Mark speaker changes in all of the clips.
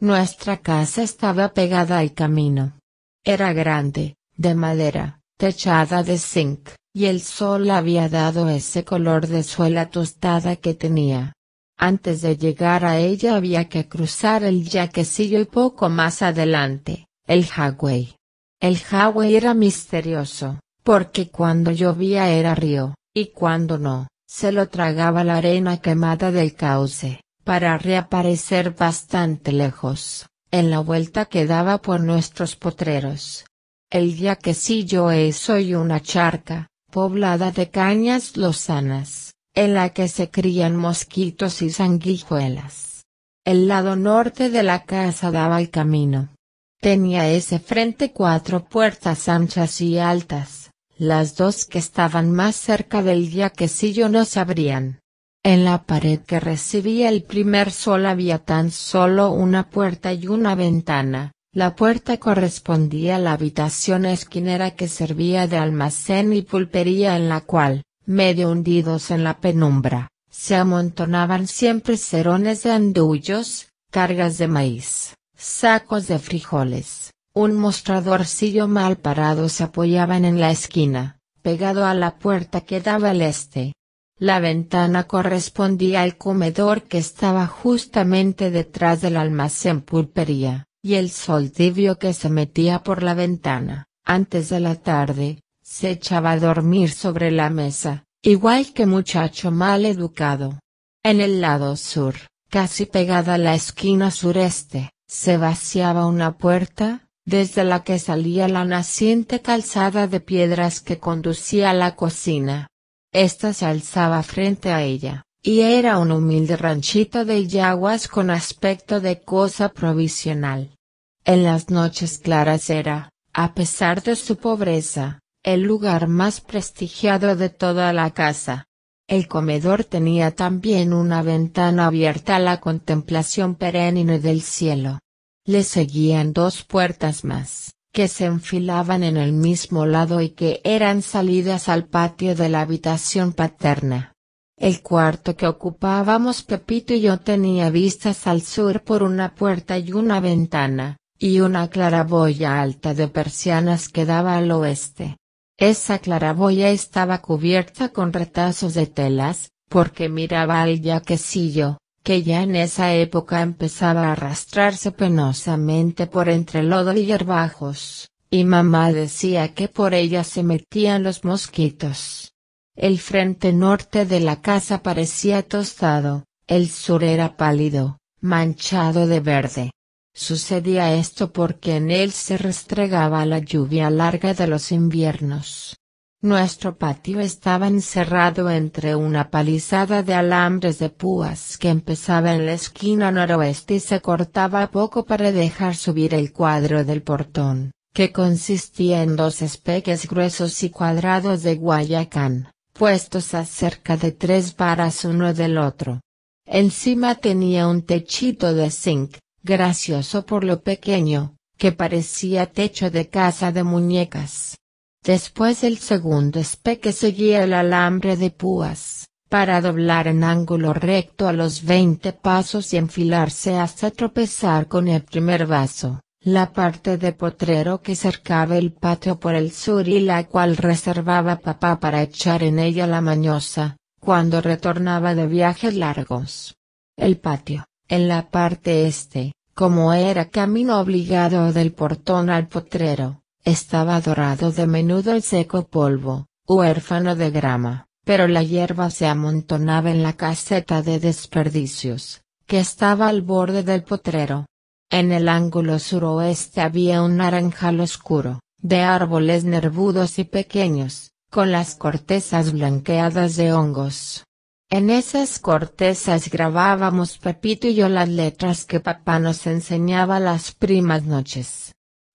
Speaker 1: Nuestra casa estaba pegada al camino. Era grande, de madera, techada de zinc, y el sol había dado ese color de suela tostada que tenía. Antes de llegar a ella había que cruzar el yaquecillo y poco más adelante, el highway. El highway era misterioso, porque cuando llovía era río, y cuando no, se lo tragaba la arena quemada del cauce para reaparecer bastante lejos, en la vuelta que daba por nuestros potreros. El día que hoy una charca, poblada de cañas lozanas, en la que se crían mosquitos y sanguijuelas. El lado norte de la casa daba al camino. Tenía ese frente cuatro puertas anchas y altas, las dos que estaban más cerca del yo no se abrían. En la pared que recibía el primer sol había tan solo una puerta y una ventana, la puerta correspondía a la habitación esquinera que servía de almacén y pulpería en la cual, medio hundidos en la penumbra, se amontonaban siempre cerones de andullos, cargas de maíz, sacos de frijoles, un mostradorcillo mal parado se apoyaban en la esquina, pegado a la puerta que daba al este, la ventana correspondía al comedor que estaba justamente detrás del almacén pulpería, y el sol tibio que se metía por la ventana, antes de la tarde, se echaba a dormir sobre la mesa, igual que muchacho mal educado. En el lado sur, casi pegada a la esquina sureste, se vaciaba una puerta, desde la que salía la naciente calzada de piedras que conducía a la cocina. Esta se alzaba frente a ella, y era un humilde ranchito de yaguas con aspecto de cosa provisional. En las noches claras era, a pesar de su pobreza, el lugar más prestigiado de toda la casa. El comedor tenía también una ventana abierta a la contemplación perenne del cielo. Le seguían dos puertas más, que se enfilaban en el mismo lado y que eran salidas al patio de la habitación paterna. El cuarto que ocupábamos Pepito y yo tenía vistas al sur por una puerta y una ventana, y una claraboya alta de persianas que daba al oeste. Esa claraboya estaba cubierta con retazos de telas, porque miraba al yaquecillo, que ya en esa época empezaba a arrastrarse penosamente por entre lodo y hierbajos, y mamá decía que por ella se metían los mosquitos. El frente norte de la casa parecía tostado, el sur era pálido, manchado de verde. Sucedía esto porque en él se restregaba la lluvia larga de los inviernos. Nuestro patio estaba encerrado entre una palizada de alambres de púas que empezaba en la esquina noroeste y se cortaba poco para dejar subir el cuadro del portón, que consistía en dos espeques gruesos y cuadrados de Guayacán, puestos a cerca de tres varas uno del otro. Encima tenía un techito de zinc, gracioso por lo pequeño, que parecía techo de casa de muñecas. Después el segundo espeque seguía el alambre de púas, para doblar en ángulo recto a los veinte pasos y enfilarse hasta tropezar con el primer vaso, la parte de potrero que cercaba el patio por el sur y la cual reservaba papá para echar en ella la mañosa, cuando retornaba de viajes largos. El patio, en la parte este, como era camino obligado del portón al potrero, estaba dorado de menudo el seco polvo, huérfano de grama, pero la hierba se amontonaba en la caseta de desperdicios, que estaba al borde del potrero. En el ángulo suroeste había un naranjal oscuro, de árboles nervudos y pequeños, con las cortezas blanqueadas de hongos. En esas cortezas grabábamos Pepito y yo las letras que papá nos enseñaba las primas noches.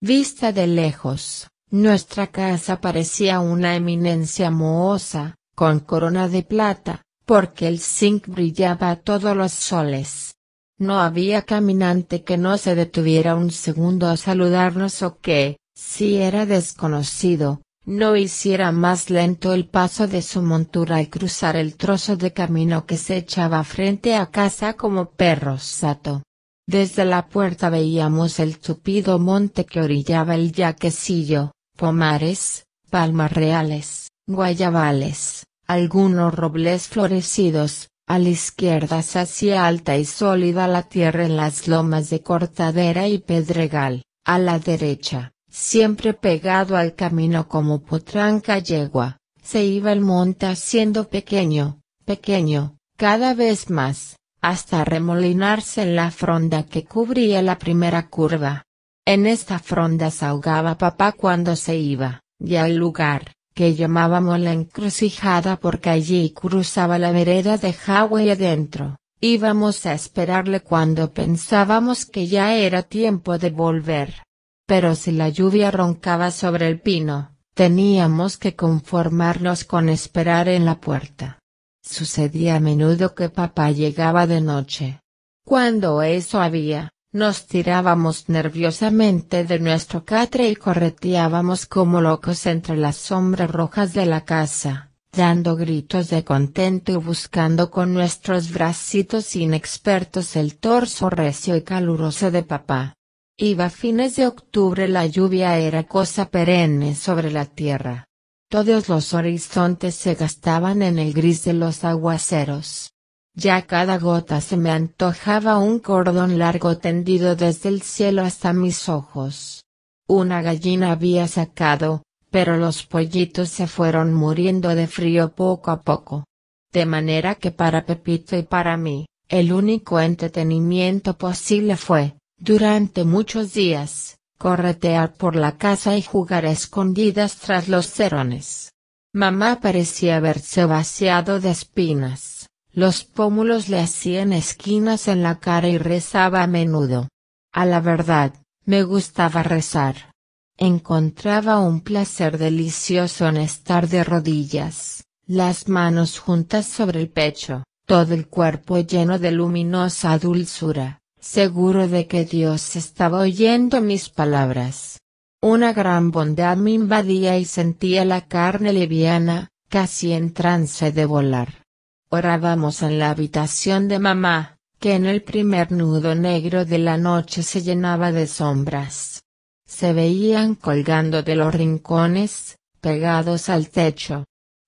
Speaker 1: Vista de lejos, nuestra casa parecía una eminencia mohosa, con corona de plata, porque el zinc brillaba a todos los soles. No había caminante que no se detuviera un segundo a saludarnos o que, si era desconocido, no hiciera más lento el paso de su montura al cruzar el trozo de camino que se echaba frente a casa como perro sato. Desde la puerta veíamos el tupido monte que orillaba el yaquecillo, pomares, palmas reales, guayabales, algunos robles florecidos, a la izquierda se hacía alta y sólida la tierra en las lomas de Cortadera y Pedregal, a la derecha, siempre pegado al camino como potranca yegua, se iba el monte haciendo pequeño, pequeño, cada vez más, hasta remolinarse en la fronda que cubría la primera curva. En esta fronda se ahogaba papá cuando se iba, y al lugar, que llamábamos la encrucijada porque allí cruzaba la vereda de Jawa adentro, íbamos a esperarle cuando pensábamos que ya era tiempo de volver. Pero si la lluvia roncaba sobre el pino, teníamos que conformarnos con esperar en la puerta. Sucedía a menudo que papá llegaba de noche. Cuando eso había, nos tirábamos nerviosamente de nuestro catre y correteábamos como locos entre las sombras rojas de la casa, dando gritos de contento y buscando con nuestros bracitos inexpertos el torso recio y caluroso de papá. Iba a fines de octubre la lluvia era cosa perenne sobre la tierra, todos los horizontes se gastaban en el gris de los aguaceros. Ya cada gota se me antojaba un cordón largo tendido desde el cielo hasta mis ojos. Una gallina había sacado, pero los pollitos se fueron muriendo de frío poco a poco. De manera que para Pepito y para mí, el único entretenimiento posible fue, durante muchos días, corretear por la casa y jugar a escondidas tras los cerones. Mamá parecía haberse vaciado de espinas, los pómulos le hacían esquinas en la cara y rezaba a menudo. A la verdad, me gustaba rezar. Encontraba un placer delicioso en estar de rodillas, las manos juntas sobre el pecho, todo el cuerpo lleno de luminosa dulzura seguro de que Dios estaba oyendo mis palabras. Una gran bondad me invadía y sentía la carne liviana, casi en trance de volar. Orábamos en la habitación de mamá, que en el primer nudo negro de la noche se llenaba de sombras. Se veían colgando de los rincones, pegados al techo.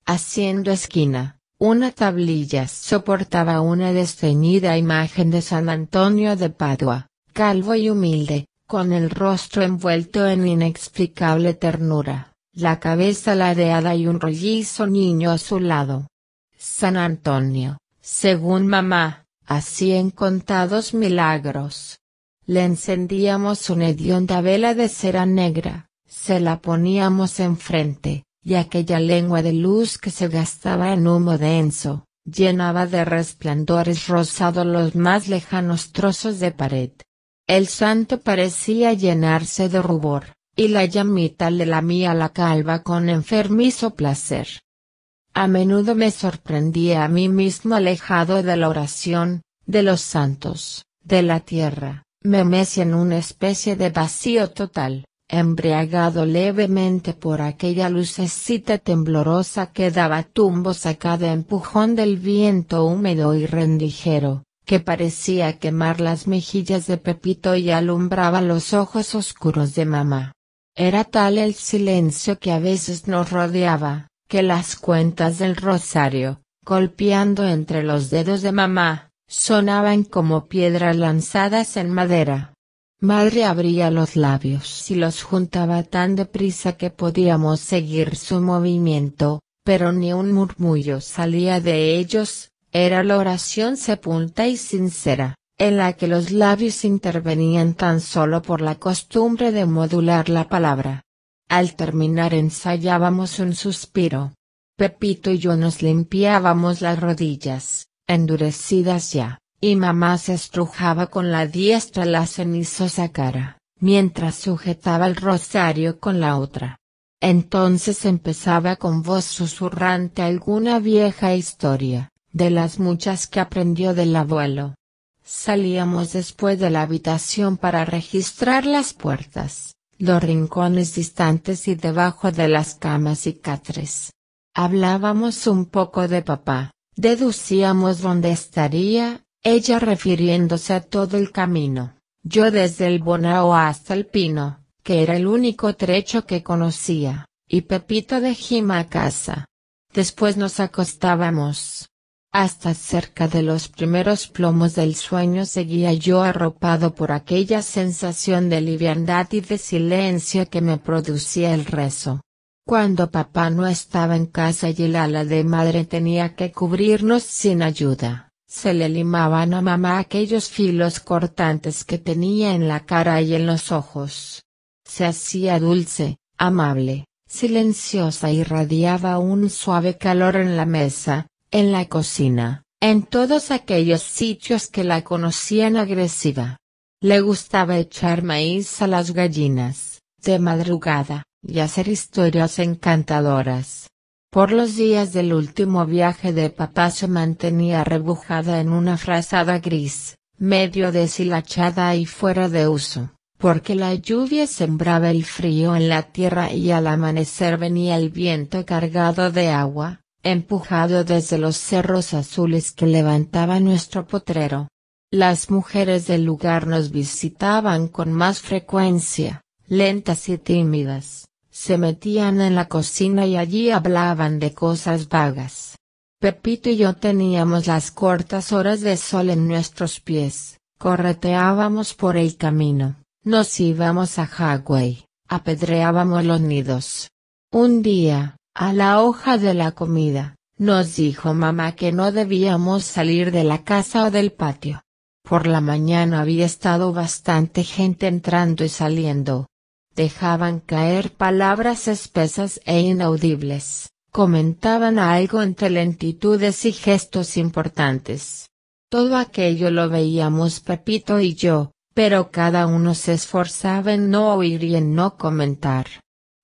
Speaker 1: Haciendo esquina. Una tablilla soportaba una desteñida imagen de San Antonio de Padua, calvo y humilde, con el rostro envuelto en inexplicable ternura, la cabeza ladeada y un rollizo niño a su lado. San Antonio, según mamá, hacía en contados milagros. Le encendíamos una hedionda vela de cera negra, se la poníamos enfrente, y aquella lengua de luz que se gastaba en humo denso, llenaba de resplandores rosados los más lejanos trozos de pared. El santo parecía llenarse de rubor, y la llamita le lamía la calva con enfermizo placer. A menudo me sorprendía a mí mismo alejado de la oración, de los santos, de la tierra, me mecía en una especie de vacío total, embriagado levemente por aquella lucecita temblorosa que daba tumbos a cada empujón del viento húmedo y rendijero, que parecía quemar las mejillas de Pepito y alumbraba los ojos oscuros de mamá. Era tal el silencio que a veces nos rodeaba, que las cuentas del rosario, golpeando entre los dedos de mamá, sonaban como piedras lanzadas en madera. Madre abría los labios y los juntaba tan deprisa que podíamos seguir su movimiento, pero ni un murmullo salía de ellos, era la oración sepulta y sincera, en la que los labios intervenían tan solo por la costumbre de modular la palabra. Al terminar ensayábamos un suspiro. Pepito y yo nos limpiábamos las rodillas, endurecidas ya. Y mamá se estrujaba con la diestra la cenizosa cara, mientras sujetaba el rosario con la otra. Entonces empezaba con voz susurrante alguna vieja historia, de las muchas que aprendió del abuelo. Salíamos después de la habitación para registrar las puertas, los rincones distantes y debajo de las camas y catres. Hablábamos un poco de papá, deducíamos dónde estaría, ella refiriéndose a todo el camino, yo desde el Bonao hasta el Pino, que era el único trecho que conocía, y Pepito de a casa. Después nos acostábamos. Hasta cerca de los primeros plomos del sueño seguía yo arropado por aquella sensación de liviandad y de silencio que me producía el rezo. Cuando papá no estaba en casa y el ala de madre tenía que cubrirnos sin ayuda se le limaban a mamá aquellos filos cortantes que tenía en la cara y en los ojos. Se hacía dulce, amable, silenciosa y radiaba un suave calor en la mesa, en la cocina, en todos aquellos sitios que la conocían agresiva. Le gustaba echar maíz a las gallinas, de madrugada, y hacer historias encantadoras. Por los días del último viaje de papá se mantenía rebujada en una frazada gris, medio deshilachada y fuera de uso, porque la lluvia sembraba el frío en la tierra y al amanecer venía el viento cargado de agua, empujado desde los cerros azules que levantaba nuestro potrero. Las mujeres del lugar nos visitaban con más frecuencia, lentas y tímidas, se metían en la cocina y allí hablaban de cosas vagas. Pepito y yo teníamos las cortas horas de sol en nuestros pies, correteábamos por el camino, nos íbamos a Hagway, apedreábamos los nidos. Un día, a la hoja de la comida, nos dijo mamá que no debíamos salir de la casa o del patio. Por la mañana había estado bastante gente entrando y saliendo, dejaban caer palabras espesas e inaudibles, comentaban algo entre lentitudes y gestos importantes. Todo aquello lo veíamos Pepito y yo, pero cada uno se esforzaba en no oír y en no comentar.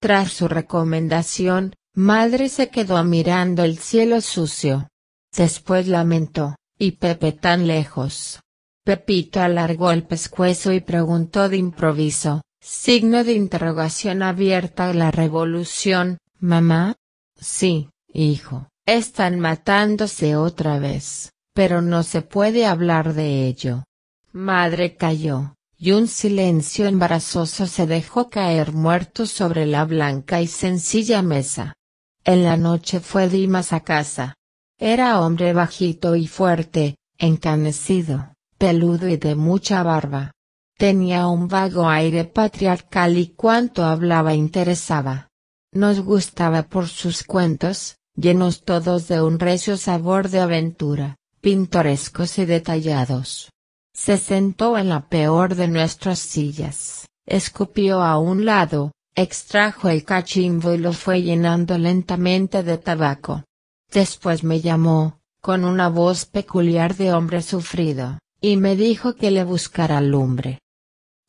Speaker 1: Tras su recomendación, madre se quedó mirando el cielo sucio. Después lamentó, y Pepe tan lejos. Pepito alargó el pescuezo y preguntó de improviso, Signo de interrogación abierta la revolución, mamá. Sí, hijo, están matándose otra vez, pero no se puede hablar de ello. Madre cayó, y un silencio embarazoso se dejó caer muerto sobre la blanca y sencilla mesa. En la noche fue Dimas a casa. Era hombre bajito y fuerte, encanecido, peludo y de mucha barba. Tenía un vago aire patriarcal y cuanto hablaba interesaba. Nos gustaba por sus cuentos, llenos todos de un recio sabor de aventura, pintorescos y detallados. Se sentó en la peor de nuestras sillas, escupió a un lado, extrajo el cachimbo y lo fue llenando lentamente de tabaco. Después me llamó, con una voz peculiar de hombre sufrido, y me dijo que le buscara lumbre.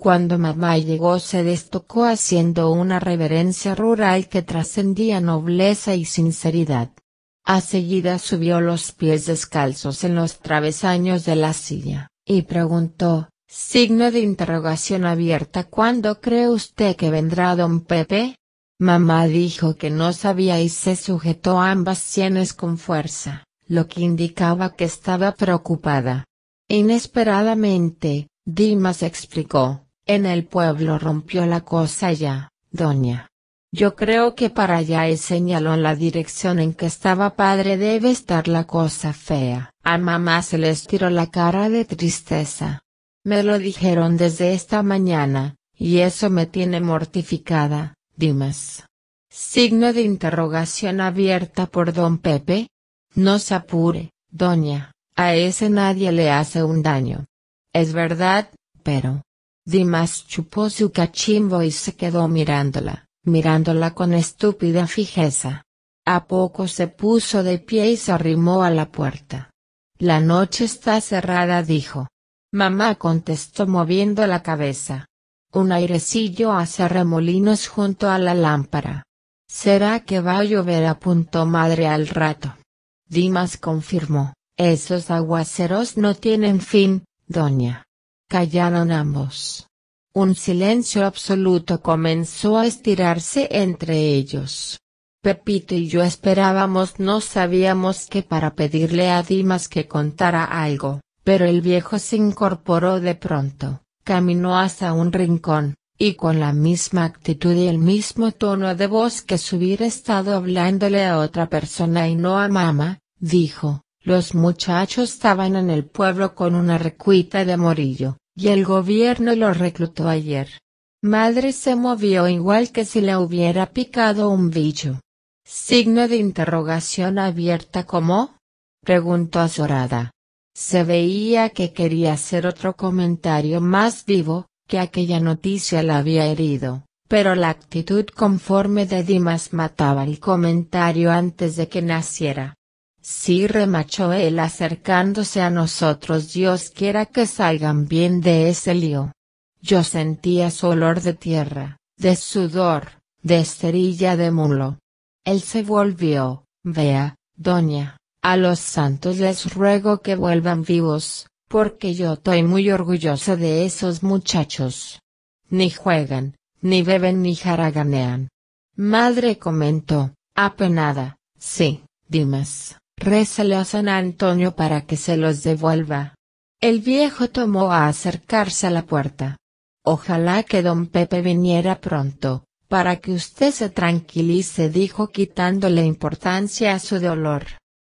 Speaker 1: Cuando mamá llegó se destocó haciendo una reverencia rural que trascendía nobleza y sinceridad. A seguida subió los pies descalzos en los travesaños de la silla, y preguntó, signo de interrogación abierta ¿Cuándo cree usted que vendrá don Pepe? Mamá dijo que no sabía y se sujetó a ambas sienes con fuerza, lo que indicaba que estaba preocupada. Inesperadamente, Dimas explicó, en el pueblo rompió la cosa ya, doña. Yo creo que para allá y señaló la dirección en que estaba padre debe estar la cosa fea. A mamá se le estiró la cara de tristeza. Me lo dijeron desde esta mañana, y eso me tiene mortificada, Dimas. Signo de interrogación abierta por don Pepe. No se apure, doña, a ese nadie le hace un daño. Es verdad, pero, Dimas chupó su cachimbo y se quedó mirándola, mirándola con estúpida fijeza. A poco se puso de pie y se arrimó a la puerta. La noche está cerrada dijo. Mamá contestó moviendo la cabeza. Un airecillo hace remolinos junto a la lámpara. ¿Será que va a llover? apuntó madre al rato. Dimas confirmó, esos aguaceros no tienen fin, doña. Callaron ambos. Un silencio absoluto comenzó a estirarse entre ellos. Pepito y yo esperábamos no sabíamos qué para pedirle a Dimas que contara algo, pero el viejo se incorporó de pronto, caminó hasta un rincón, y con la misma actitud y el mismo tono de voz que si hubiera estado hablándole a otra persona y no a mamá, dijo, los muchachos estaban en el pueblo con una recuita de morillo, y el gobierno lo reclutó ayer. Madre se movió igual que si le hubiera picado un bicho. Signo de interrogación abierta como? preguntó azorada. Se veía que quería hacer otro comentario más vivo, que aquella noticia la había herido, pero la actitud conforme de Dimas mataba el comentario antes de que naciera. Sí remachó él acercándose a nosotros Dios quiera que salgan bien de ese lío. Yo sentía su olor de tierra, de sudor, de esterilla de mulo. Él se volvió, vea, doña, a los santos les ruego que vuelvan vivos, porque yo estoy muy orgulloso de esos muchachos. Ni juegan, ni beben ni jaraganean. Madre comentó, apenada, sí, Dimas. Rézale a San Antonio para que se los devuelva. El viejo tomó a acercarse a la puerta. Ojalá que don Pepe viniera pronto, para que usted se tranquilice dijo quitándole importancia a su dolor.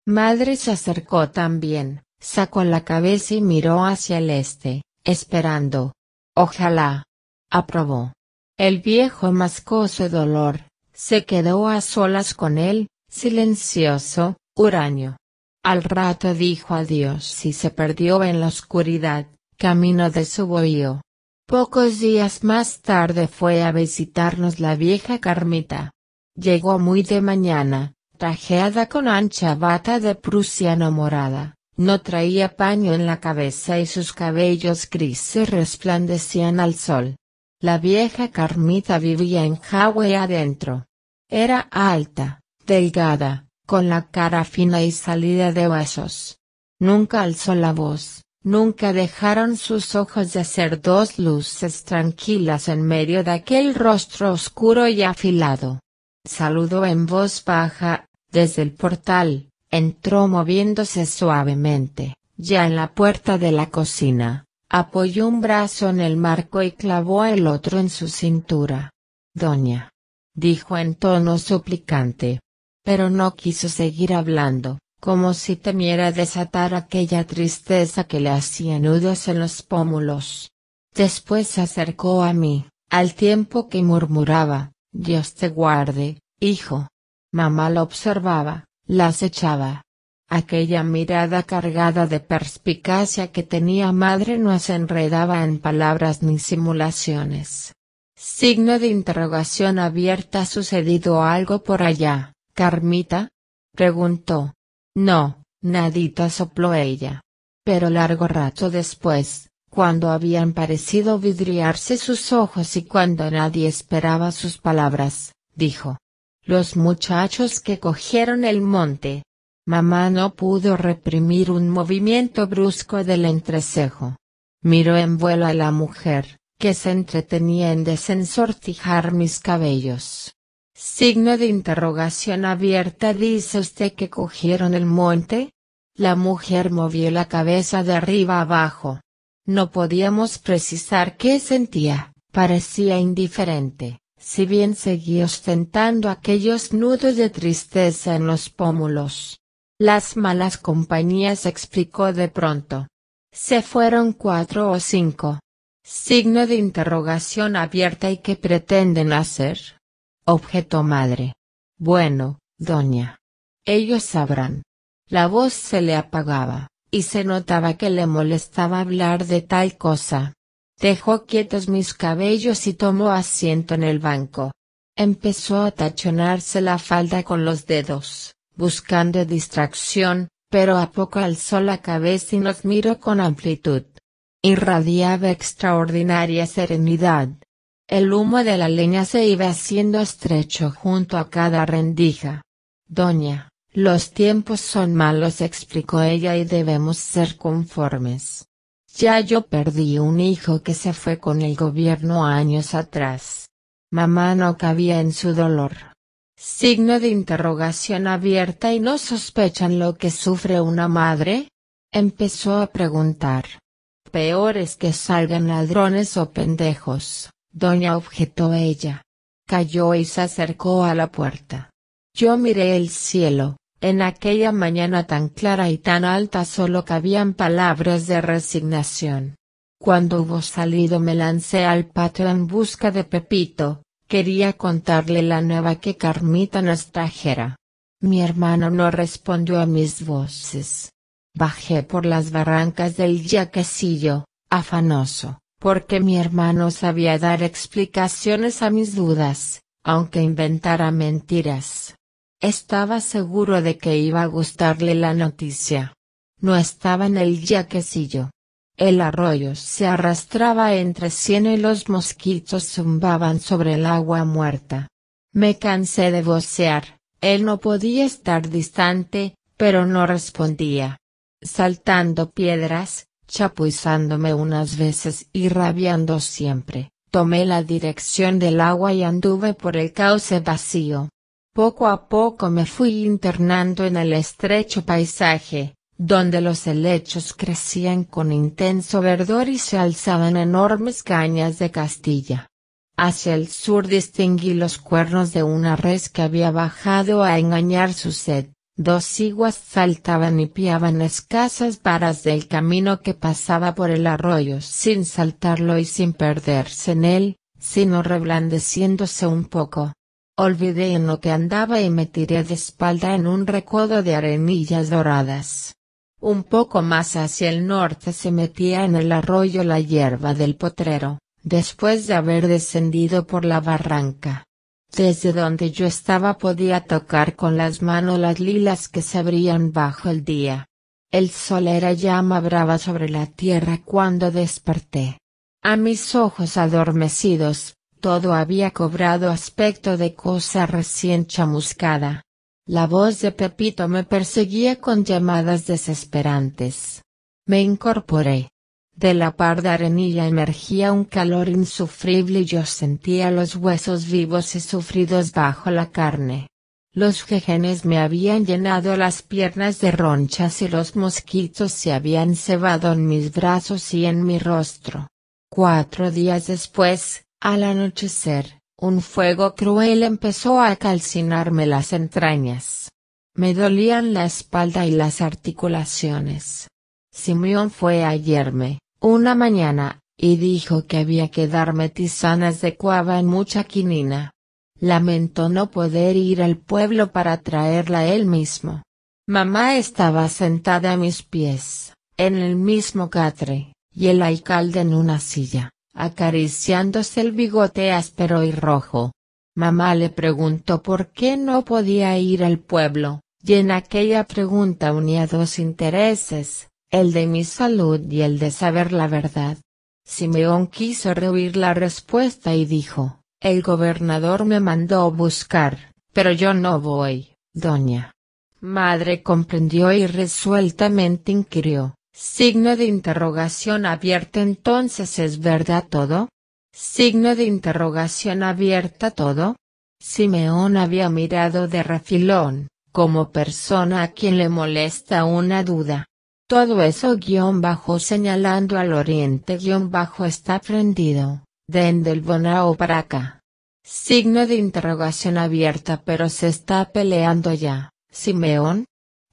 Speaker 1: Madre se acercó también, sacó la cabeza y miró hacia el este, esperando. Ojalá. Aprobó. El viejo mascó su dolor, se quedó a solas con él, silencioso, Uraño. Al rato dijo adiós y se perdió en la oscuridad, camino de su bohío. Pocos días más tarde fue a visitarnos la vieja Carmita. Llegó muy de mañana, trajeada con ancha bata de prusiano morada, no traía paño en la cabeza y sus cabellos grises resplandecían al sol. La vieja Carmita vivía en jawa adentro. Era alta, delgada, con la cara fina y salida de huesos. Nunca alzó la voz, nunca dejaron sus ojos de hacer dos luces tranquilas en medio de aquel rostro oscuro y afilado. Saludó en voz baja, desde el portal, entró moviéndose suavemente, ya en la puerta de la cocina, apoyó un brazo en el marco y clavó el otro en su cintura. Doña. Dijo en tono suplicante pero no quiso seguir hablando, como si temiera desatar aquella tristeza que le hacía nudos en los pómulos. Después se acercó a mí, al tiempo que murmuraba, Dios te guarde, hijo. Mamá lo observaba, la acechaba. Aquella mirada cargada de perspicacia que tenía madre no se enredaba en palabras ni simulaciones. Signo de interrogación abierta ha sucedido algo por allá. Carmita? preguntó. No, nadita sopló ella. Pero largo rato después, cuando habían parecido vidriarse sus ojos y cuando nadie esperaba sus palabras, dijo. Los muchachos que cogieron el monte. Mamá no pudo reprimir un movimiento brusco del entrecejo. Miró en vuelo a la mujer, que se entretenía en desensortijar mis cabellos. Signo de interrogación abierta ¿Dice usted que cogieron el monte? La mujer movió la cabeza de arriba abajo. No podíamos precisar qué sentía, parecía indiferente, si bien seguía ostentando aquellos nudos de tristeza en los pómulos. Las malas compañías explicó de pronto. Se fueron cuatro o cinco. Signo de interrogación abierta y qué pretenden hacer. Objeto madre. Bueno, doña. Ellos sabrán. La voz se le apagaba, y se notaba que le molestaba hablar de tal cosa. Dejó quietos mis cabellos y tomó asiento en el banco. Empezó a tachonarse la falda con los dedos, buscando distracción, pero a poco alzó la cabeza y nos miró con amplitud. Irradiaba extraordinaria serenidad. El humo de la leña se iba haciendo estrecho junto a cada rendija. Doña, los tiempos son malos explicó ella y debemos ser conformes. Ya yo perdí un hijo que se fue con el gobierno años atrás. Mamá no cabía en su dolor. Signo de interrogación abierta y no sospechan lo que sufre una madre? Empezó a preguntar. Peor es que salgan ladrones o pendejos. Doña objetó ella. Cayó y se acercó a la puerta. Yo miré el cielo, en aquella mañana tan clara y tan alta solo cabían palabras de resignación. Cuando hubo salido me lancé al patio en busca de Pepito, quería contarle la nueva que Carmita nos trajera. Mi hermano no respondió a mis voces. Bajé por las barrancas del yaquecillo, afanoso porque mi hermano sabía dar explicaciones a mis dudas, aunque inventara mentiras. Estaba seguro de que iba a gustarle la noticia. No estaba en el yaquecillo. El arroyo se arrastraba entre cieno y los mosquitos zumbaban sobre el agua muerta. Me cansé de vocear, él no podía estar distante, pero no respondía. Saltando piedras, chapuzándome unas veces y rabiando siempre, tomé la dirección del agua y anduve por el cauce vacío. Poco a poco me fui internando en el estrecho paisaje, donde los helechos crecían con intenso verdor y se alzaban enormes cañas de Castilla. Hacia el sur distinguí los cuernos de una res que había bajado a engañar su sed. Dos iguas saltaban y piaban escasas varas del camino que pasaba por el arroyo sin saltarlo y sin perderse en él, sino reblandeciéndose un poco. Olvidé en lo que andaba y me tiré de espalda en un recodo de arenillas doradas. Un poco más hacia el norte se metía en el arroyo la hierba del potrero, después de haber descendido por la barranca. Desde donde yo estaba podía tocar con las manos las lilas que se abrían bajo el día. El sol era llama brava sobre la tierra cuando desperté. A mis ojos adormecidos, todo había cobrado aspecto de cosa recién chamuscada. La voz de Pepito me perseguía con llamadas desesperantes. Me incorporé. De la parda arenilla emergía un calor insufrible y yo sentía los huesos vivos y sufridos bajo la carne. Los jejenes me habían llenado las piernas de ronchas y los mosquitos se habían cebado en mis brazos y en mi rostro. Cuatro días después, al anochecer, un fuego cruel empezó a calcinarme las entrañas. Me dolían la espalda y las articulaciones. Simeón fue a una mañana, y dijo que había que darme tisanas de cuava en mucha quinina. Lamentó no poder ir al pueblo para traerla él mismo. Mamá estaba sentada a mis pies, en el mismo catre, y el alcalde en una silla, acariciándose el bigote áspero y rojo. Mamá le preguntó por qué no podía ir al pueblo, y en aquella pregunta unía dos intereses, el de mi salud y el de saber la verdad. Simeón quiso rehuir la respuesta y dijo, el gobernador me mandó buscar, pero yo no voy, doña. Madre comprendió y resueltamente inquirió, signo de interrogación abierta entonces es verdad todo? Signo de interrogación abierta todo? Simeón había mirado de rafilón, como persona a quien le molesta una duda, todo eso guión bajo señalando al oriente guión bajo está prendido, de el Bonao para acá. Signo de interrogación abierta pero se está peleando ya, Simeón.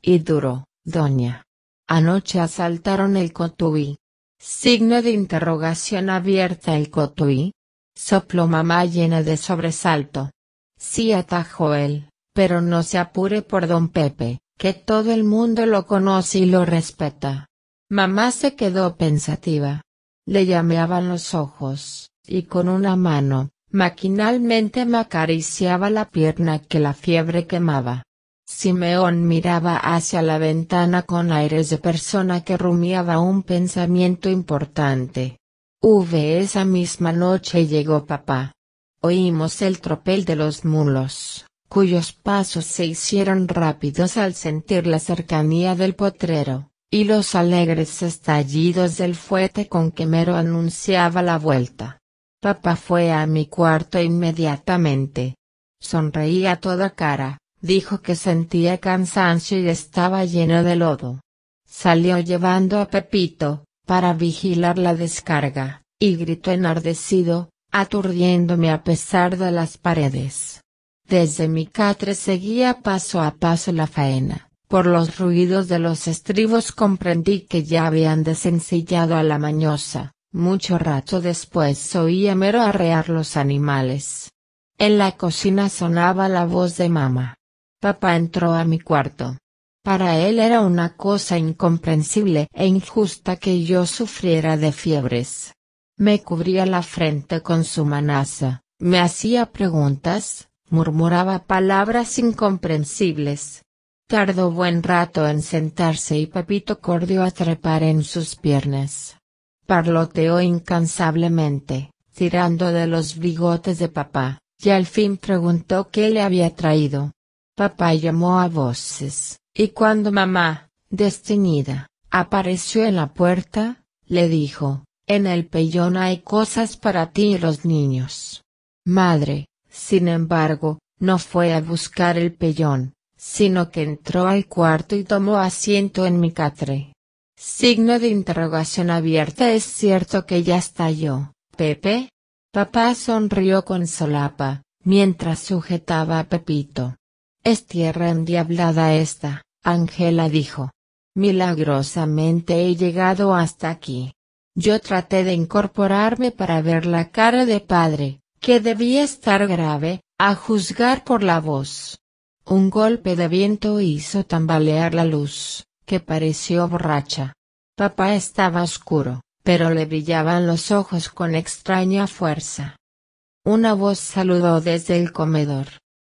Speaker 1: Y duro, doña. Anoche asaltaron el Cotuí. Signo de interrogación abierta el Cotuí. Sopló mamá llena de sobresalto. Sí atajó él, pero no se apure por don Pepe que todo el mundo lo conoce y lo respeta. Mamá se quedó pensativa. Le llameaban los ojos, y con una mano, maquinalmente me acariciaba la pierna que la fiebre quemaba. Simeón miraba hacia la ventana con aires de persona que rumiaba un pensamiento importante. V esa misma noche llegó papá. Oímos el tropel de los mulos cuyos pasos se hicieron rápidos al sentir la cercanía del potrero, y los alegres estallidos del fuete con que Mero anunciaba la vuelta. Papá fue a mi cuarto inmediatamente. Sonreía toda cara, dijo que sentía cansancio y estaba lleno de lodo. Salió llevando a Pepito, para vigilar la descarga, y gritó enardecido, aturdiéndome a pesar de las paredes. Desde mi catre seguía paso a paso la faena. Por los ruidos de los estribos comprendí que ya habían desencillado a la mañosa. Mucho rato después oía mero arrear los animales. En la cocina sonaba la voz de mamá. Papá entró a mi cuarto. Para él era una cosa incomprensible e injusta que yo sufriera de fiebres. Me cubría la frente con su manaza, me hacía preguntas, murmuraba palabras incomprensibles. Tardó buen rato en sentarse y papito cordio a trepar en sus piernas. Parloteó incansablemente, tirando de los bigotes de papá, y al fin preguntó qué le había traído. Papá llamó a voces, y cuando mamá, desteñida, apareció en la puerta, le dijo, en el pellón hay cosas para ti y los niños. Madre, sin embargo, no fue a buscar el pellón, sino que entró al cuarto y tomó asiento en mi catre. Signo de interrogación abierta es cierto que ya está yo, Pepe. Papá sonrió con solapa, mientras sujetaba a Pepito. Es tierra endiablada esta, Ángela dijo. Milagrosamente he llegado hasta aquí. Yo traté de incorporarme para ver la cara de padre, que debía estar grave, a juzgar por la voz. Un golpe de viento hizo tambalear la luz, que pareció borracha. Papá estaba oscuro, pero le brillaban los ojos con extraña fuerza. Una voz saludó desde el comedor.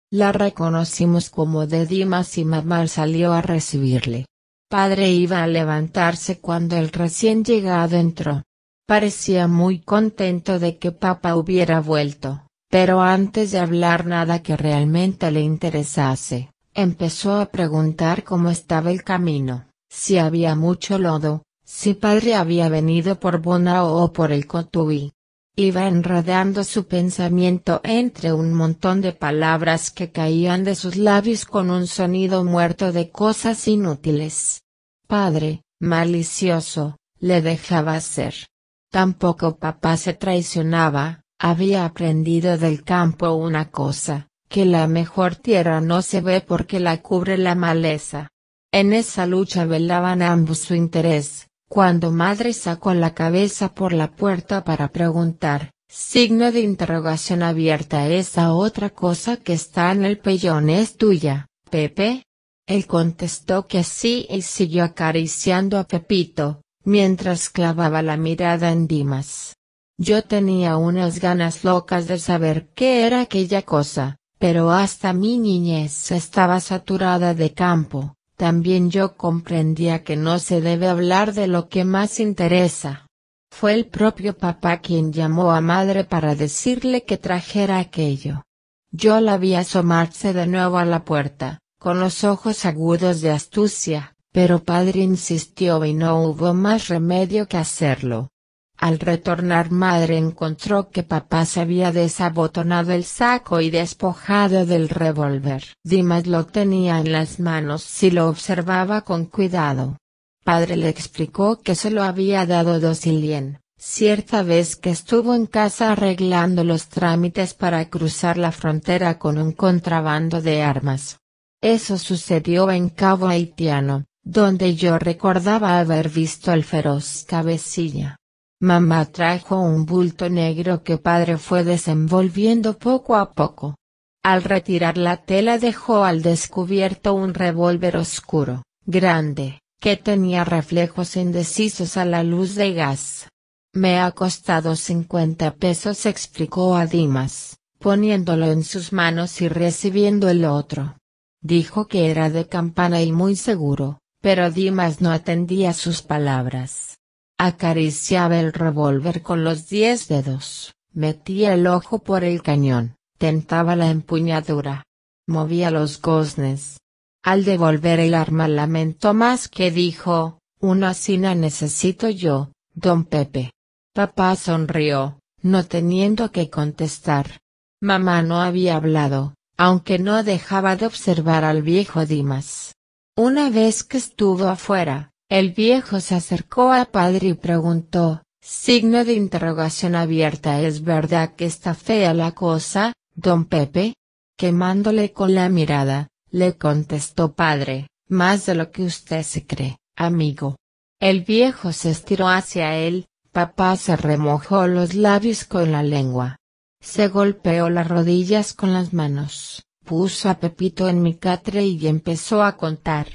Speaker 1: La reconocimos como de Dimas y mamá salió a recibirle. Padre iba a levantarse cuando el recién llegado entró. Parecía muy contento de que papá hubiera vuelto, pero antes de hablar nada que realmente le interesase, empezó a preguntar cómo estaba el camino, si había mucho lodo, si padre había venido por Bonao o por el Cotuí. Iba enredando su pensamiento entre un montón de palabras que caían de sus labios con un sonido muerto de cosas inútiles. Padre, malicioso, le dejaba ser. Tampoco papá se traicionaba, había aprendido del campo una cosa, que la mejor tierra no se ve porque la cubre la maleza. En esa lucha velaban ambos su interés, cuando madre sacó la cabeza por la puerta para preguntar, signo de interrogación abierta esa otra cosa que está en el pellón es tuya, Pepe. Él contestó que sí y siguió acariciando a Pepito, mientras clavaba la mirada en Dimas. Yo tenía unas ganas locas de saber qué era aquella cosa, pero hasta mi niñez estaba saturada de campo, también yo comprendía que no se debe hablar de lo que más interesa. Fue el propio papá quien llamó a madre para decirle que trajera aquello. Yo la vi asomarse de nuevo a la puerta, con los ojos agudos de astucia, pero padre insistió y no hubo más remedio que hacerlo. Al retornar madre encontró que papá se había desabotonado el saco y despojado del revólver. Dimas lo tenía en las manos si lo observaba con cuidado. Padre le explicó que se lo había dado Docilien, cierta vez que estuvo en casa arreglando los trámites para cruzar la frontera con un contrabando de armas. Eso sucedió en Cabo Haitiano donde yo recordaba haber visto al feroz cabecilla. Mamá trajo un bulto negro que padre fue desenvolviendo poco a poco. Al retirar la tela dejó al descubierto un revólver oscuro, grande, que tenía reflejos indecisos a la luz de gas. Me ha costado cincuenta pesos explicó a Dimas, poniéndolo en sus manos y recibiendo el otro. Dijo que era de campana y muy seguro. Pero Dimas no atendía sus palabras. Acariciaba el revólver con los diez dedos, metía el ojo por el cañón, tentaba la empuñadura. Movía los goznes. Al devolver el arma lamentó más que dijo, una sina necesito yo, don Pepe. Papá sonrió, no teniendo que contestar. Mamá no había hablado, aunque no dejaba de observar al viejo Dimas. Una vez que estuvo afuera, el viejo se acercó a padre y preguntó, signo de interrogación abierta, ¿es verdad que está fea la cosa, don Pepe? Quemándole con la mirada, le contestó padre, más de lo que usted se cree, amigo. El viejo se estiró hacia él, papá se remojó los labios con la lengua. Se golpeó las rodillas con las manos. Puso a Pepito en mi catre y empezó a contar.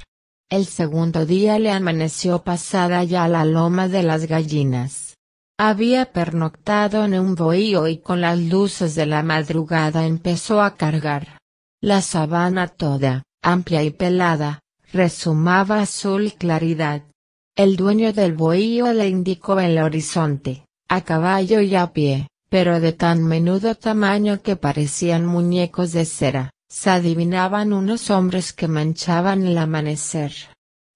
Speaker 1: El segundo día le amaneció pasada ya la loma de las gallinas. Había pernoctado en un bohío y con las luces de la madrugada empezó a cargar. La sabana toda, amplia y pelada, resumaba azul claridad. El dueño del bohío le indicó el horizonte, a caballo y a pie, pero de tan menudo tamaño que parecían muñecos de cera. Se adivinaban unos hombres que manchaban el amanecer.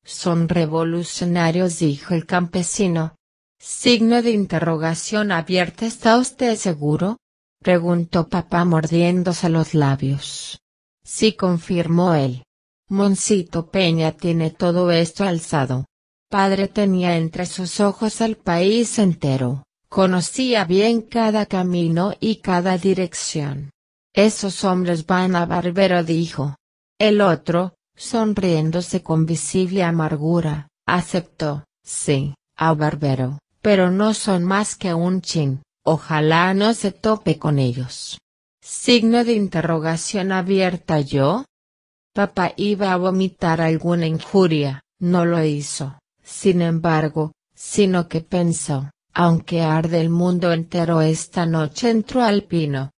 Speaker 1: Son revolucionarios dijo el campesino. Signo de interrogación abierta ¿está usted seguro? preguntó papá mordiéndose los labios. Sí confirmó él. Moncito Peña tiene todo esto alzado. Padre tenía entre sus ojos al país entero, conocía bien cada camino y cada dirección. Esos hombres van a Barbero dijo. El otro, sonriéndose con visible amargura, aceptó, sí, a Barbero, pero no son más que un chin, ojalá no se tope con ellos. Signo de interrogación abierta yo. Papá iba a vomitar alguna injuria, no lo hizo, sin embargo, sino que pensó, aunque arde el mundo entero esta noche entró al pino,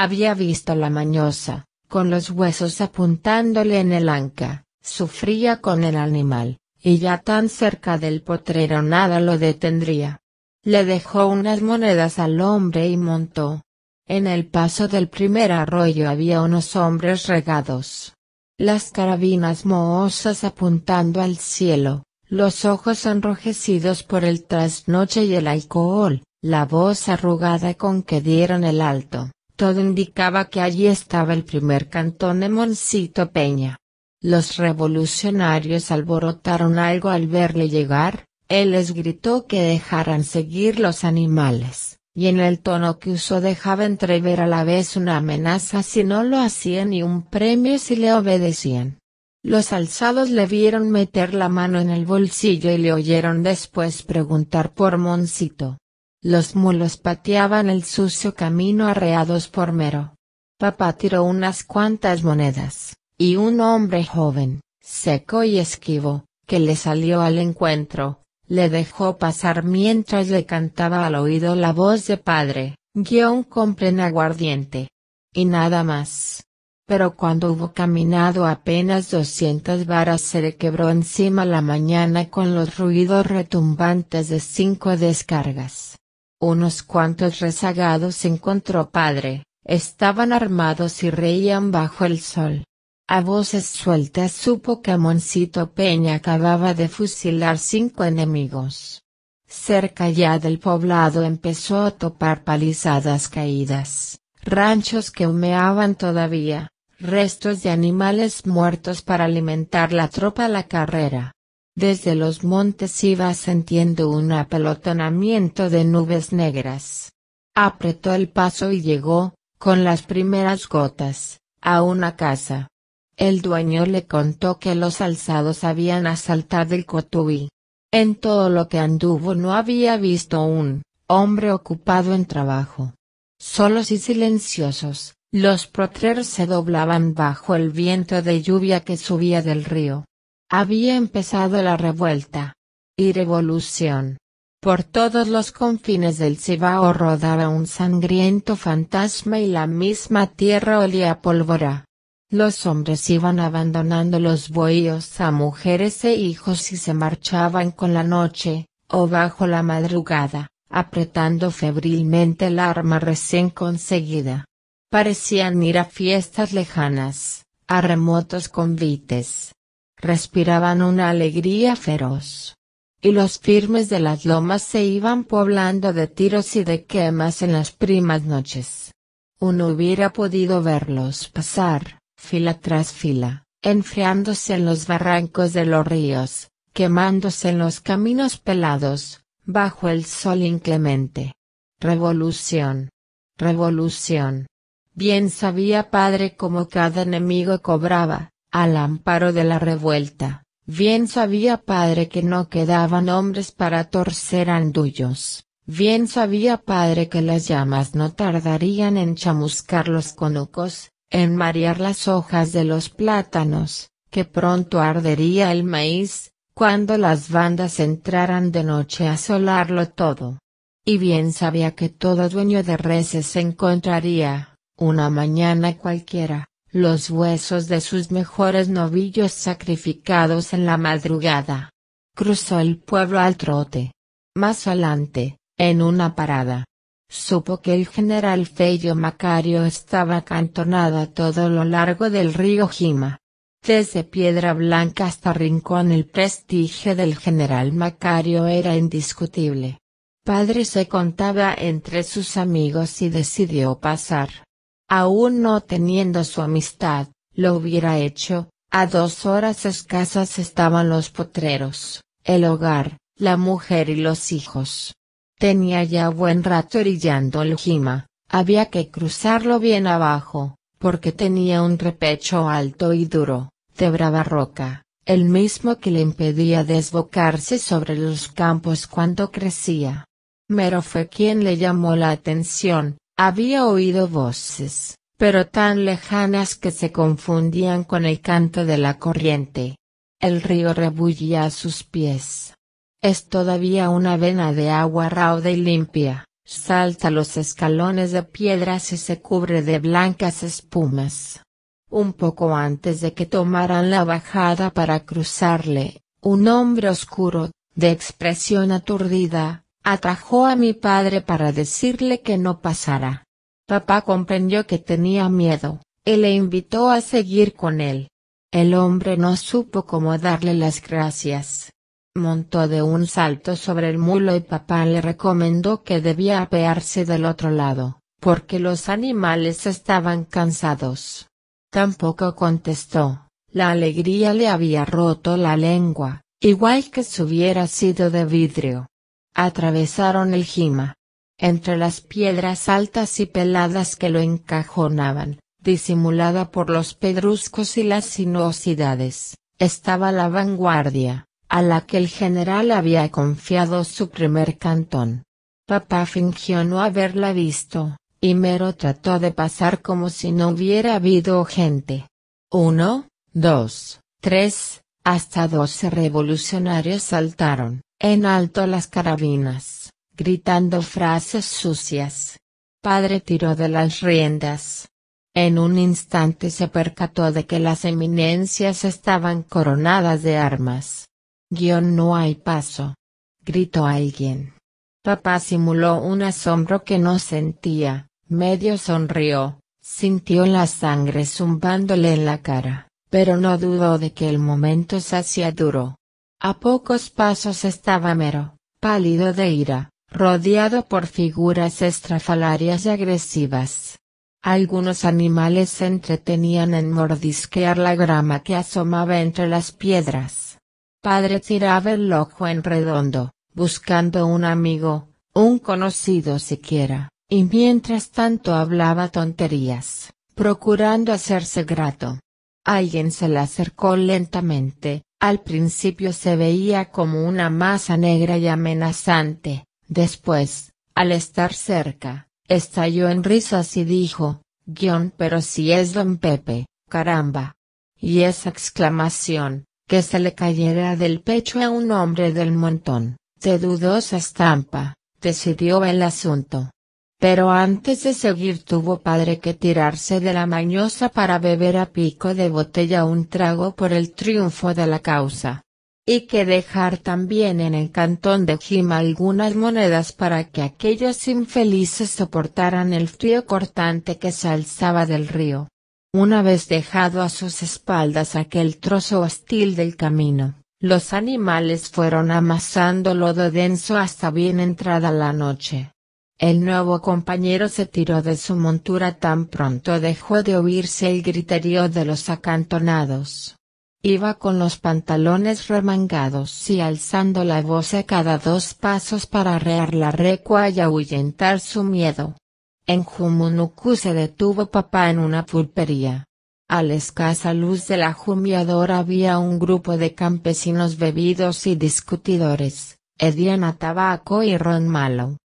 Speaker 1: había visto la mañosa, con los huesos apuntándole en el anca, sufría con el animal, y ya tan cerca del potrero nada lo detendría. Le dejó unas monedas al hombre y montó. En el paso del primer arroyo había unos hombres regados. Las carabinas mohosas apuntando al cielo, los ojos enrojecidos por el trasnoche y el alcohol, la voz arrugada con que dieron el alto. Todo indicaba que allí estaba el primer cantón de Moncito Peña. Los revolucionarios alborotaron algo al verle llegar, él les gritó que dejaran seguir los animales, y en el tono que usó dejaba entrever a la vez una amenaza si no lo hacían y un premio si le obedecían. Los alzados le vieron meter la mano en el bolsillo y le oyeron después preguntar por Moncito. Los mulos pateaban el sucio camino arreados por Mero. Papá tiró unas cuantas monedas, y un hombre joven, seco y esquivo, que le salió al encuentro, le dejó pasar mientras le cantaba al oído la voz de padre, guión plena aguardiente. Y nada más. Pero cuando hubo caminado apenas doscientas varas se le quebró encima la mañana con los ruidos retumbantes de cinco descargas. Unos cuantos rezagados encontró padre, estaban armados y reían bajo el sol. A voces sueltas supo que Moncito Peña acababa de fusilar cinco enemigos. Cerca ya del poblado empezó a topar palizadas caídas, ranchos que humeaban todavía, restos de animales muertos para alimentar la tropa a la carrera. Desde los montes iba sintiendo un apelotonamiento de nubes negras. Apretó el paso y llegó, con las primeras gotas, a una casa. El dueño le contó que los alzados habían asaltado el cotubí. En todo lo que anduvo no había visto un hombre ocupado en trabajo. Solos y silenciosos, los potreros se doblaban bajo el viento de lluvia que subía del río. Había empezado la revuelta. Y revolución. Por todos los confines del Cibao rodaba un sangriento fantasma y la misma tierra olía pólvora. Los hombres iban abandonando los bohíos a mujeres e hijos y se marchaban con la noche, o bajo la madrugada, apretando febrilmente el arma recién conseguida. Parecían ir a fiestas lejanas, a remotos convites, respiraban una alegría feroz. Y los firmes de las lomas se iban poblando de tiros y de quemas en las primas noches. Uno hubiera podido verlos pasar, fila tras fila, enfriándose en los barrancos de los ríos, quemándose en los caminos pelados, bajo el sol inclemente. Revolución. Revolución. Bien sabía padre cómo cada enemigo cobraba, al amparo de la revuelta, bien sabía padre que no quedaban hombres para torcer andullos, bien sabía padre que las llamas no tardarían en chamuscar los conucos, en marear las hojas de los plátanos, que pronto ardería el maíz, cuando las bandas entraran de noche a solarlo todo. Y bien sabía que todo dueño de reses se encontraría, una mañana cualquiera, los huesos de sus mejores novillos sacrificados en la madrugada. Cruzó el pueblo al trote. Más adelante, en una parada. Supo que el general Feyo Macario estaba acantonado a todo lo largo del río Jima. Desde Piedra Blanca hasta Rincón el prestigio del general Macario era indiscutible. Padre se contaba entre sus amigos y decidió pasar Aún no teniendo su amistad, lo hubiera hecho, a dos horas escasas estaban los potreros, el hogar, la mujer y los hijos. Tenía ya buen rato orillando el jima, había que cruzarlo bien abajo, porque tenía un repecho alto y duro, de brava roca, el mismo que le impedía desbocarse sobre los campos cuando crecía. Mero fue quien le llamó la atención, había oído voces, pero tan lejanas que se confundían con el canto de la corriente. El río rebullía a sus pies. Es todavía una vena de agua rauda y limpia, salta los escalones de piedras y se cubre de blancas espumas. Un poco antes de que tomaran la bajada para cruzarle, un hombre oscuro, de expresión aturdida, Atrajo a mi padre para decirle que no pasara. Papá comprendió que tenía miedo, y le invitó a seguir con él. El hombre no supo cómo darle las gracias. Montó de un salto sobre el mulo y papá le recomendó que debía apearse del otro lado, porque los animales estaban cansados. Tampoco contestó, la alegría le había roto la lengua, igual que si hubiera sido de vidrio. Atravesaron el jima. Entre las piedras altas y peladas que lo encajonaban, disimulada por los pedruscos y las sinuosidades, estaba la vanguardia, a la que el general había confiado su primer cantón. Papá fingió no haberla visto, y Mero trató de pasar como si no hubiera habido gente. Uno, dos, tres, hasta doce revolucionarios saltaron, en alto las carabinas, gritando frases sucias. Padre tiró de las riendas. En un instante se percató de que las eminencias estaban coronadas de armas. Guión no hay paso. Gritó alguien. Papá simuló un asombro que no sentía, medio sonrió, sintió la sangre zumbándole en la cara, pero no dudó de que el momento hacía duro. A pocos pasos estaba Mero, pálido de ira, rodeado por figuras estrafalarias y agresivas. Algunos animales se entretenían en mordisquear la grama que asomaba entre las piedras. Padre tiraba el ojo en redondo, buscando un amigo, un conocido siquiera, y mientras tanto hablaba tonterías, procurando hacerse grato. Alguien se le acercó lentamente, al principio se veía como una masa negra y amenazante, después, al estar cerca, estalló en risas y dijo, guión pero si es don Pepe, caramba. Y esa exclamación, que se le cayera del pecho a un hombre del montón, de dudosa estampa, decidió el asunto. Pero antes de seguir tuvo padre que tirarse de la mañosa para beber a pico de botella un trago por el triunfo de la causa. Y que dejar también en el cantón de Jima algunas monedas para que aquellos infelices soportaran el frío cortante que se alzaba del río. Una vez dejado a sus espaldas aquel trozo hostil del camino, los animales fueron amasando lodo denso hasta bien entrada la noche. El nuevo compañero se tiró de su montura tan pronto dejó de oírse el griterío de los acantonados. Iba con los pantalones remangados y alzando la voz a cada dos pasos para arrear la recua y ahuyentar su miedo. En Jumunuku se detuvo papá en una pulpería. A la escasa luz de la jumiadora había un grupo de campesinos bebidos y discutidores, Ediana tabaco y ron malo.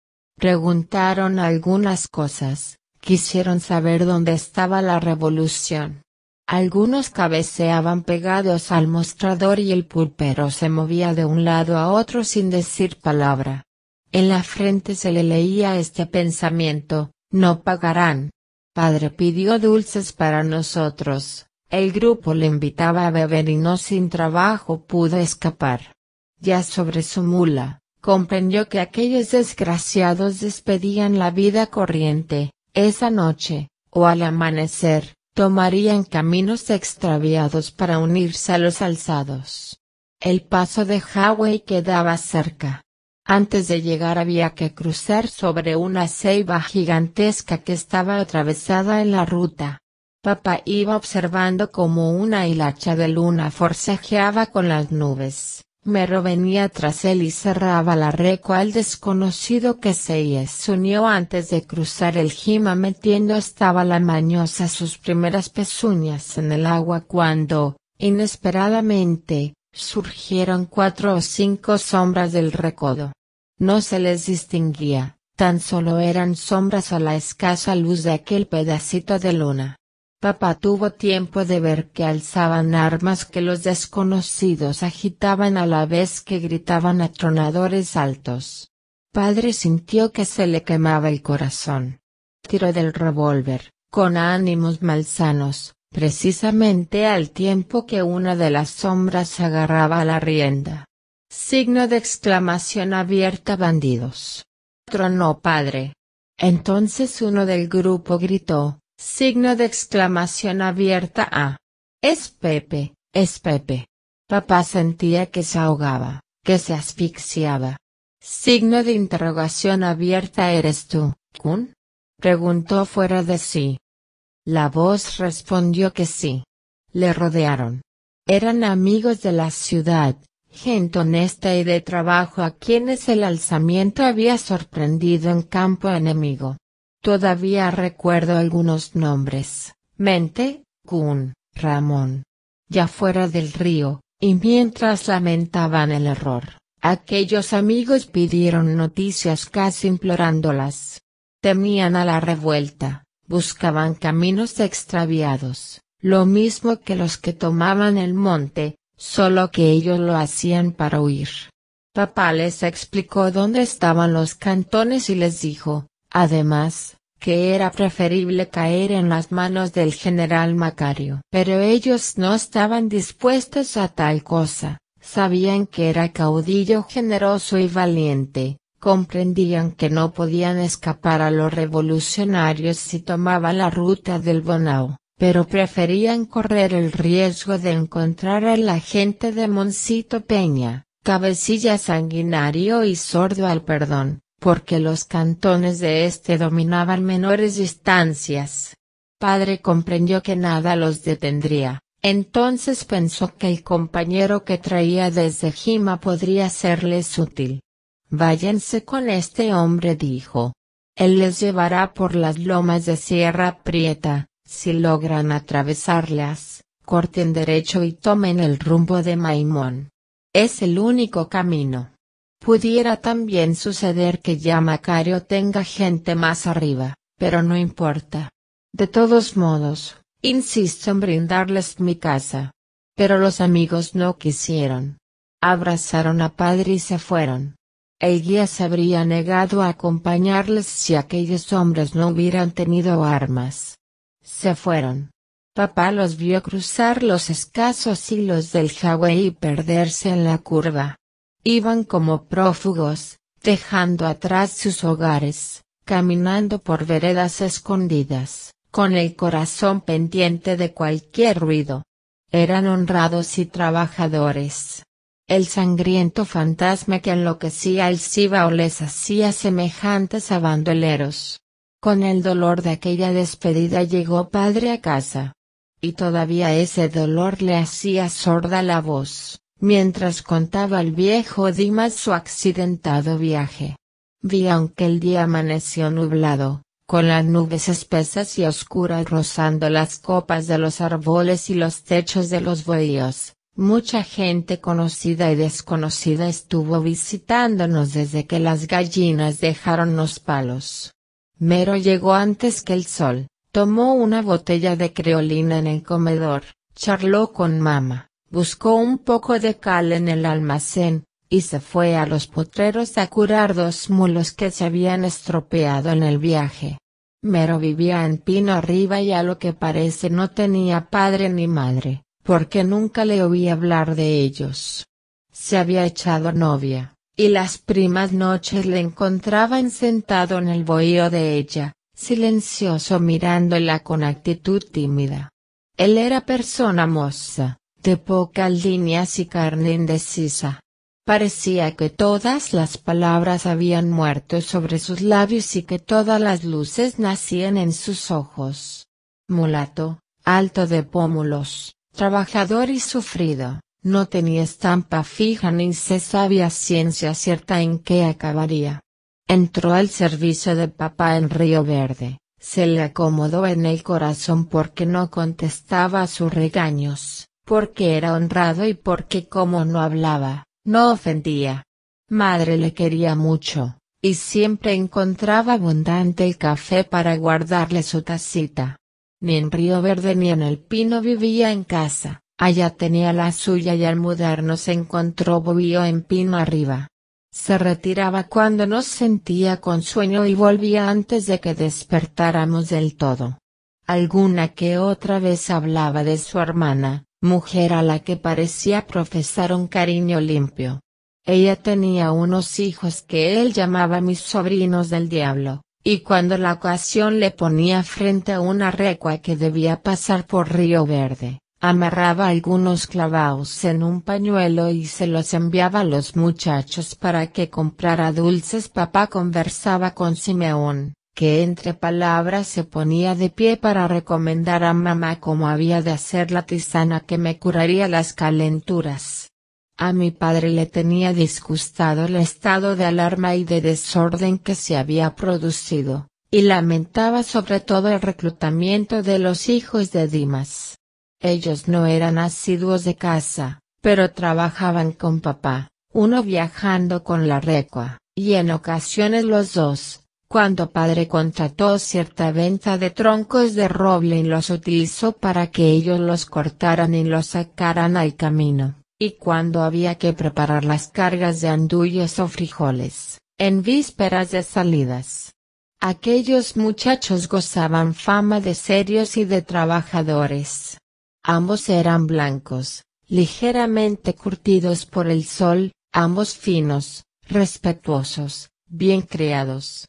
Speaker 1: Preguntaron algunas cosas, quisieron saber dónde estaba la revolución. Algunos cabeceaban pegados al mostrador y el pulpero se movía de un lado a otro sin decir palabra. En la frente se le leía este pensamiento, no pagarán. Padre pidió dulces para nosotros, el grupo le invitaba a beber y no sin trabajo pudo escapar. Ya sobre su mula, comprendió que aquellos desgraciados despedían la vida corriente, esa noche, o al amanecer, tomarían caminos extraviados para unirse a los alzados. El paso de Hawaii quedaba cerca. Antes de llegar había que cruzar sobre una ceiba gigantesca que estaba atravesada en la ruta. Papá iba observando como una hilacha de luna forcejeaba con las nubes. Mero venía tras él y cerraba la recua al desconocido que se Seyes unió antes de cruzar el jima metiendo estaba la mañosa sus primeras pezuñas en el agua cuando, inesperadamente, surgieron cuatro o cinco sombras del recodo. No se les distinguía, tan solo eran sombras a la escasa luz de aquel pedacito de luna. Papá tuvo tiempo de ver que alzaban armas que los desconocidos agitaban a la vez que gritaban a tronadores altos. Padre sintió que se le quemaba el corazón. Tiró del revólver, con ánimos malsanos, precisamente al tiempo que una de las sombras agarraba la rienda. Signo de exclamación abierta bandidos. Tronó padre. Entonces uno del grupo gritó, Signo de exclamación abierta a. Es Pepe, es Pepe. Papá sentía que se ahogaba, que se asfixiaba. Signo de interrogación abierta eres tú, Kun? Preguntó fuera de sí. La voz respondió que sí. Le rodearon. Eran amigos de la ciudad, gente honesta y de trabajo a quienes el alzamiento había sorprendido en campo enemigo. Todavía recuerdo algunos nombres, Mente, Kun, Ramón. Ya fuera del río, y mientras lamentaban el error, aquellos amigos pidieron noticias casi implorándolas. Temían a la revuelta, buscaban caminos extraviados, lo mismo que los que tomaban el monte, solo que ellos lo hacían para huir. Papá les explicó dónde estaban los cantones y les dijo, Además, que era preferible caer en las manos del general Macario. Pero ellos no estaban dispuestos a tal cosa, sabían que era caudillo generoso y valiente, comprendían que no podían escapar a los revolucionarios si tomaban la ruta del Bonao, pero preferían correr el riesgo de encontrar al agente de Moncito Peña, cabecilla sanguinario y sordo al perdón, porque los cantones de este dominaban menores distancias. Padre comprendió que nada los detendría, entonces pensó que el compañero que traía desde Jima podría serles útil. Váyanse con este hombre dijo. Él les llevará por las lomas de Sierra Prieta, si logran atravesarlas, corten derecho y tomen el rumbo de Maimón. Es el único camino. Pudiera también suceder que ya Macario tenga gente más arriba, pero no importa. De todos modos, insisto en brindarles mi casa. Pero los amigos no quisieron. Abrazaron a padre y se fueron. El guía se habría negado a acompañarles si aquellos hombres no hubieran tenido armas. Se fueron. Papá los vio cruzar los escasos hilos del Hawái y perderse en la curva. Iban como prófugos, dejando atrás sus hogares, caminando por veredas escondidas, con el corazón pendiente de cualquier ruido. Eran honrados y trabajadores. El sangriento fantasma que enloquecía el o les hacía semejantes a bandoleros. Con el dolor de aquella despedida llegó padre a casa. Y todavía ese dolor le hacía sorda la voz mientras contaba el viejo Dimas su accidentado viaje. Vi aunque el día amaneció nublado, con las nubes espesas y oscuras rozando las copas de los árboles y los techos de los bohíos, mucha gente conocida y desconocida estuvo visitándonos desde que las gallinas dejaron los palos. Mero llegó antes que el sol, tomó una botella de creolina en el comedor, charló con mamá, buscó un poco de cal en el almacén, y se fue a los potreros a curar dos mulos que se habían estropeado en el viaje. Mero vivía en Pino Arriba y a lo que parece no tenía padre ni madre, porque nunca le oí hablar de ellos. Se había echado novia, y las primas noches le encontraban sentado en el bohío de ella, silencioso mirándola con actitud tímida. Él era persona moza, de pocas líneas y carne indecisa. Parecía que todas las palabras habían muerto sobre sus labios y que todas las luces nacían en sus ojos. Mulato, alto de pómulos, trabajador y sufrido, no tenía estampa fija ni se sabía ciencia cierta en qué acabaría. Entró al servicio de papá en Río Verde, se le acomodó en el corazón porque no contestaba a sus regaños porque era honrado y porque como no hablaba, no ofendía. Madre le quería mucho, y siempre encontraba abundante el café para guardarle su tacita. Ni en Río Verde ni en el Pino vivía en casa, allá tenía la suya y al mudarnos encontró bovío en Pino arriba. Se retiraba cuando nos sentía con sueño y volvía antes de que despertáramos del todo. Alguna que otra vez hablaba de su hermana, mujer a la que parecía profesar un cariño limpio. Ella tenía unos hijos que él llamaba mis sobrinos del diablo, y cuando la ocasión le ponía frente a una recua que debía pasar por Río Verde, amarraba algunos clavaos en un pañuelo y se los enviaba a los muchachos para que comprara dulces. Papá conversaba con Simeón, que entre palabras se ponía de pie para recomendar a mamá cómo había de hacer la tisana que me curaría las calenturas. A mi padre le tenía disgustado el estado de alarma y de desorden que se había producido, y lamentaba sobre todo el reclutamiento de los hijos de Dimas. Ellos no eran asiduos de casa, pero trabajaban con papá, uno viajando con la recua, y en ocasiones los dos, cuando padre contrató cierta venta de troncos de roble y los utilizó para que ellos los cortaran y los sacaran al camino, y cuando había que preparar las cargas de andullos o frijoles, en vísperas de salidas. Aquellos muchachos gozaban fama de serios y de trabajadores. Ambos eran blancos, ligeramente curtidos por el sol, ambos finos, respetuosos, bien criados,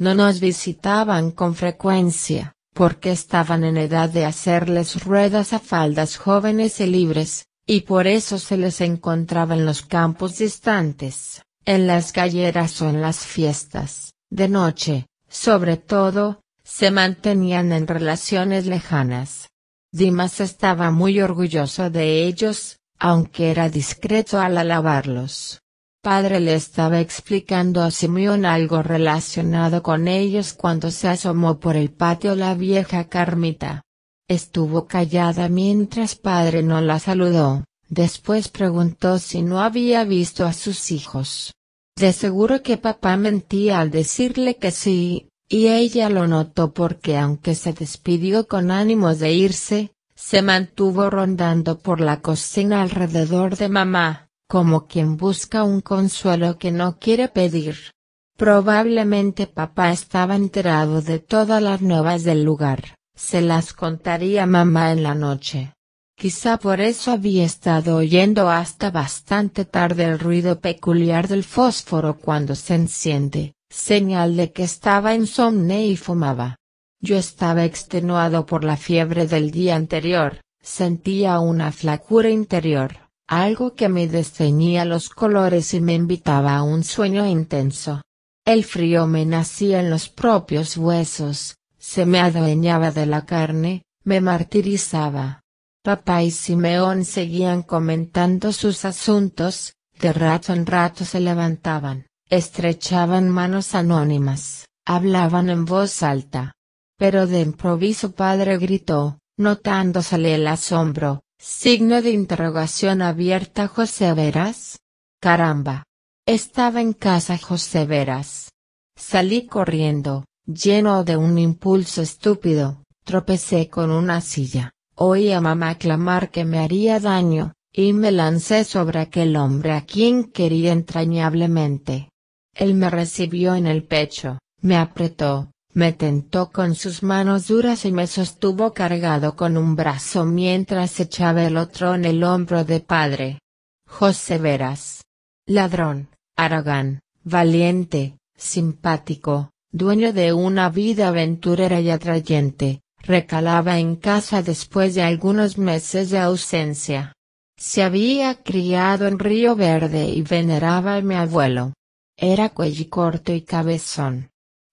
Speaker 1: no nos visitaban con frecuencia, porque estaban en edad de hacerles ruedas a faldas jóvenes y libres, y por eso se les encontraba en los campos distantes, en las galleras o en las fiestas, de noche, sobre todo, se mantenían en relaciones lejanas. Dimas estaba muy orgulloso de ellos, aunque era discreto al alabarlos padre le estaba explicando a Simeón algo relacionado con ellos cuando se asomó por el patio la vieja Carmita. Estuvo callada mientras padre no la saludó, después preguntó si no había visto a sus hijos. De seguro que papá mentía al decirle que sí, y ella lo notó porque aunque se despidió con ánimos de irse, se mantuvo rondando por la cocina alrededor de mamá como quien busca un consuelo que no quiere pedir. Probablemente papá estaba enterado de todas las nuevas del lugar, se las contaría mamá en la noche. Quizá por eso había estado oyendo hasta bastante tarde el ruido peculiar del fósforo cuando se enciende, señal de que estaba insomne y fumaba. Yo estaba extenuado por la fiebre del día anterior, sentía una flacura interior algo que me desteñía los colores y me invitaba a un sueño intenso. El frío me nacía en los propios huesos, se me adueñaba de la carne, me martirizaba. Papá y Simeón seguían comentando sus asuntos, de rato en rato se levantaban, estrechaban manos anónimas, hablaban en voz alta. Pero de improviso padre gritó, notándosele el asombro, Signo de interrogación abierta José Veras. Caramba. Estaba en casa José Veras. Salí corriendo, lleno de un impulso estúpido, tropecé con una silla, oí a mamá clamar que me haría daño, y me lancé sobre aquel hombre a quien quería entrañablemente. Él me recibió en el pecho, me apretó, me tentó con sus manos duras y me sostuvo cargado con un brazo mientras echaba el otro en el hombro de padre. José Veras. Ladrón, Aragán, valiente, simpático, dueño de una vida aventurera y atrayente, recalaba en casa después de algunos meses de ausencia. Se había criado en Río Verde y veneraba a mi abuelo. Era cuello corto y cabezón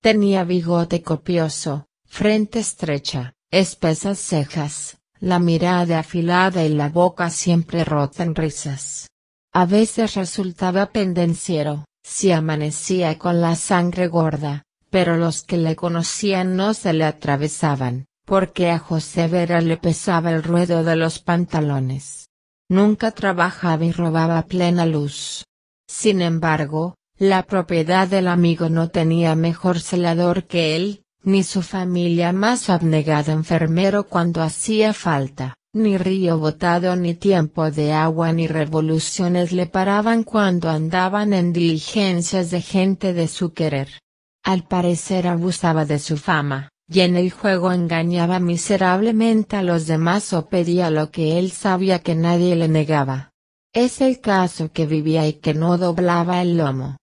Speaker 1: Tenía bigote copioso, frente estrecha, espesas cejas, la mirada afilada y la boca siempre rota en risas. A veces resultaba pendenciero, si amanecía con la sangre gorda, pero los que le conocían no se le atravesaban, porque a José Vera le pesaba el ruedo de los pantalones. Nunca trabajaba y robaba plena luz. Sin embargo, la propiedad del amigo no tenía mejor celador que él, ni su familia más abnegado enfermero cuando hacía falta, ni río botado ni tiempo de agua ni revoluciones le paraban cuando andaban en diligencias de gente de su querer. Al parecer abusaba de su fama, y en el juego engañaba miserablemente a los demás o pedía lo que él sabía que nadie le negaba. Es el caso que vivía y que no doblaba el lomo.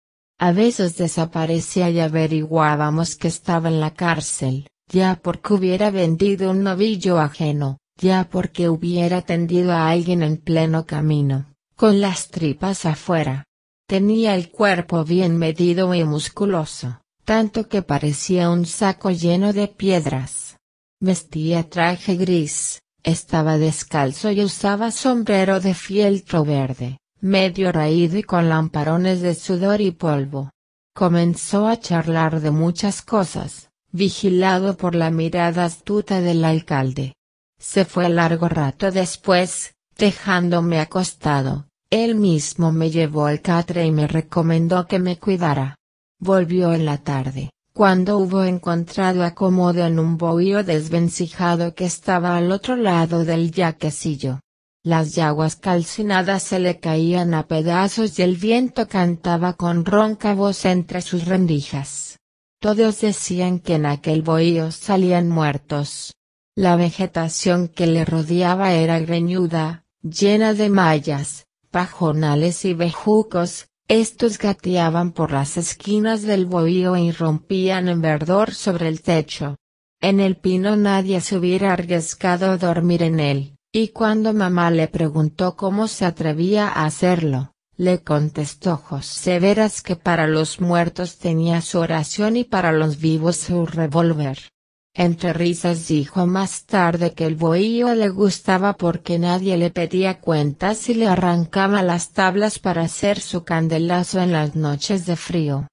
Speaker 1: A veces desaparecía y averiguábamos que estaba en la cárcel, ya porque hubiera vendido un novillo ajeno, ya porque hubiera tendido a alguien en pleno camino, con las tripas afuera. Tenía el cuerpo bien medido y musculoso, tanto que parecía un saco lleno de piedras. Vestía traje gris, estaba descalzo y usaba sombrero de fieltro verde medio raído y con lamparones de sudor y polvo. Comenzó a charlar de muchas cosas, vigilado por la mirada astuta del alcalde. Se fue largo rato después, dejándome acostado, él mismo me llevó al catre y me recomendó que me cuidara. Volvió en la tarde, cuando hubo encontrado acomodo en un bohío desvencijado que estaba al otro lado del yaquecillo. Las yaguas calcinadas se le caían a pedazos y el viento cantaba con ronca voz entre sus rendijas. Todos decían que en aquel bohío salían muertos. La vegetación que le rodeaba era greñuda, llena de mallas, pajonales y bejucos, estos gateaban por las esquinas del bohío y e rompían en verdor sobre el techo. En el pino nadie se hubiera arriesgado a dormir en él. Y cuando mamá le preguntó cómo se atrevía a hacerlo, le contestó José Veras que para los muertos tenía su oración y para los vivos su revólver. Entre risas dijo más tarde que el bohío le gustaba porque nadie le pedía cuentas y le arrancaba las tablas para hacer su candelazo en las noches de frío.